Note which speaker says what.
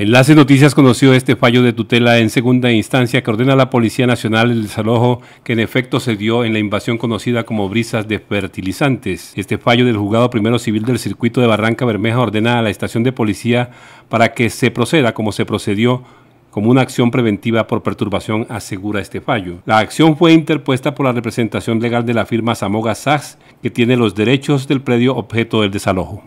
Speaker 1: Enlace Noticias conoció este fallo de tutela en segunda instancia que ordena a la Policía Nacional el desalojo que en efecto se dio en la invasión conocida como brisas de fertilizantes. Este fallo del juzgado primero civil del circuito de Barranca Bermeja ordena a la estación de policía para que se proceda como se procedió como una acción preventiva por perturbación, asegura este fallo. La acción fue interpuesta por la representación legal de la firma Samoga SAS, que tiene los derechos del predio objeto del desalojo.